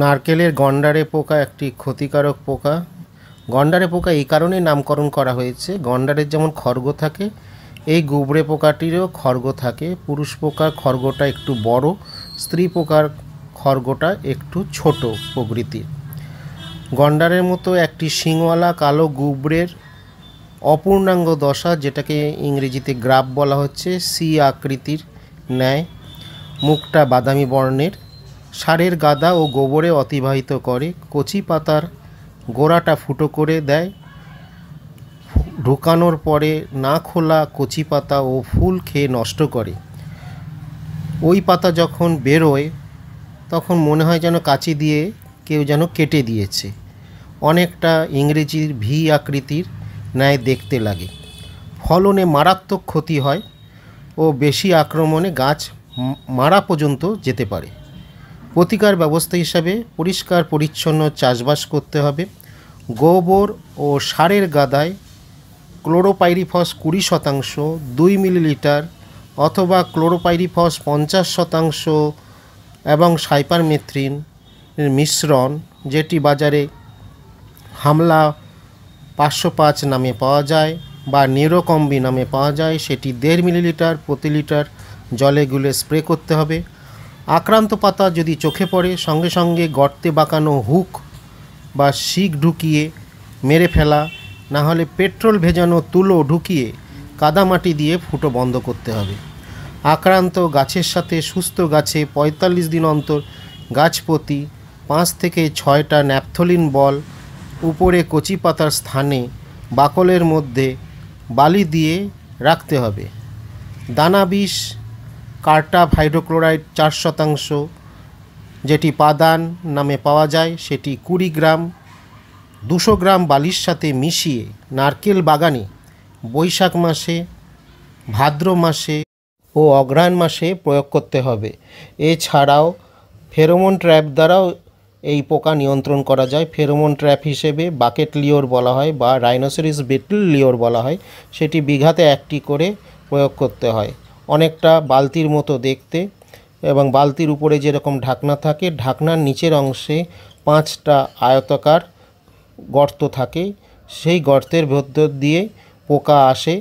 নারকেলের গন্ডারে পোকা একটি ক্ষতিকারক পোকা গন্ডারে পোকা এই কারণেই নামকরণ করা হয়েছে গন্ডারের যেমন খর্গ থাকে এই গুবরে পোকাটিরও খর্গ থাকে পুরুষ পোকার খর্গটা একটু বড় স্ত্রী পোকার খর্গটা একটু ছোট প্রকৃতির গন্ডারের মতো একটি শিংওয়ালা কালো গুবরের অপূর্ণাঙ্গ দশা যেটাকে ইংরেজিতে গ্রাব বলা হচ্ছে সি আকৃতির ন্যায় মুখটা বাদামি বর্ণের সারের গাদা ও গোবরে অতিবাহিত করে কচি পাতার গোড়াটা ফুটো করে দেয় ঢুকানোর পরে না খোলা কচি পাতা ও ফুল খেয়ে নষ্ট করে ওই পাতা যখন বেরোয় তখন মনে হয় যেন কাঁচি দিয়ে কেউ যেন কেটে দিয়েছে অনেকটা ইংরেজির ভি আকৃতির ন্যায় দেখতে লাগে ফলনে মারাত্মক ক্ষতি হয় ও বেশি আক্রমণে গাছ মারা পর্যন্ত যেতে পারে প্রতিকার ব্যবস্থা হিসাবে পরিষ্কার পরিচ্ছন্ন চাষবাস করতে হবে গোবর ও সারের গাদায় ক্লোরোপাইরিফস কুড়ি শতাংশ দুই মিলিলিটার অথবা ক্লোরোপাইরিফস পঞ্চাশ শতাংশ এবং সাইপারমেথ্রিন মিশ্রণ যেটি বাজারে হামলা পাঁচশো পাঁচ নামে পাওয়া যায় বা নিরোকম্বি নামে পাওয়া যায় সেটি দেড় মিলিলিটার প্রতি লিটার জলে গুলে স্প্রে করতে হবে আক্রান্ত পাতা যদি চোখে পড়ে সঙ্গে সঙ্গে গর্তে বাঁকানো হুক বা শিখ ঢুকিয়ে মেরে ফেলা না হলে পেট্রোল ভেজানো তুলো ঢুকিয়ে কাদামাটি দিয়ে ফুটো বন্ধ করতে হবে আক্রান্ত গাছের সাথে সুস্থ গাছে ৪৫ দিন অন্তর গাছ প্রতি পাঁচ থেকে ছয়টা ন্যাপথলিন বল উপরে কচি পাতার স্থানে বাকলের মধ্যে বালি দিয়ে রাখতে হবে দানা বিষ কার্টা হাইড্রোক্লোরাইড চার শতাংশ যেটি পাদান নামে পাওয়া যায় সেটি কুড়ি গ্রাম দুশো গ্রাম বালির সাথে মিশিয়ে নারকেল বাগানে বৈশাখ মাসে ভাদ্র মাসে ও অগ্রহায়ণ মাসে প্রয়োগ করতে হবে এছাড়াও ফেরোমন ট্র্যাপ দ্বারাও এই পোকা নিয়ন্ত্রণ করা যায় ফেরোমন ট্র্যাপ হিসেবে বাকেট লিওর বলা হয় বা রাইনোসেরিস বেটল লিওর বলা হয় সেটি বিঘাতে একটি করে প্রয়োগ করতে হয় অনেকটা বালতির মতো দেখতে এবং বালতির উপরে যেরকম ঢাকনা থাকে ঢাকনার নিচের অংশে পাঁচটা আয়তাকার গর্ত থাকে সেই গর্তের ভেতর দিয়ে পোকা আসে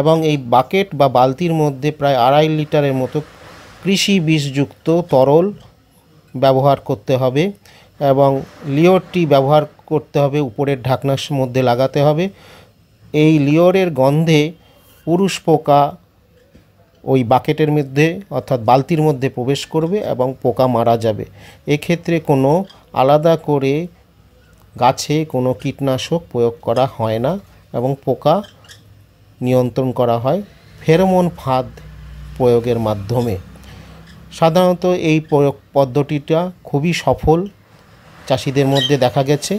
এবং এই বাকেট বা বালতির মধ্যে প্রায় আড়াই লিটারের মতো কৃষি বিষযুক্ত তরল ব্যবহার করতে হবে এবং লিওরটি ব্যবহার করতে হবে উপরের ঢাকনার মধ্যে লাগাতে হবে এই লিওরের গন্ধে পুরুষ পোকা ওই বাকেটের মধ্যে অর্থাৎ বালতির মধ্যে প্রবেশ করবে এবং পোকা মারা যাবে এক্ষেত্রে কোনো আলাদা করে গাছে কোনো কীটনাশক প্রয়োগ করা হয় না এবং পোকা নিয়ন্ত্রণ করা হয় ফেরোমন ফাঁদ প্রয়োগের মাধ্যমে সাধারণত এই প্রয়োগ পদ্ধতিটা খুবই সফল চাষিদের মধ্যে দেখা গেছে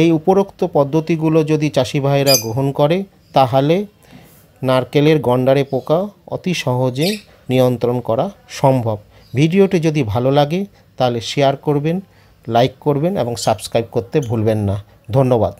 এই উপরোক্ত পদ্ধতিগুলো যদি চাষি গ্রহণ করে তাহলে নারকেলের গন্ডারে পোকা অতি সহজে নিয়ন্ত্রণ করা সম্ভব ভিডিওটি যদি ভালো লাগে তাহলে শেয়ার করবেন লাইক করবেন এবং সাবস্ক্রাইব করতে ভুলবেন না ধন্যবাদ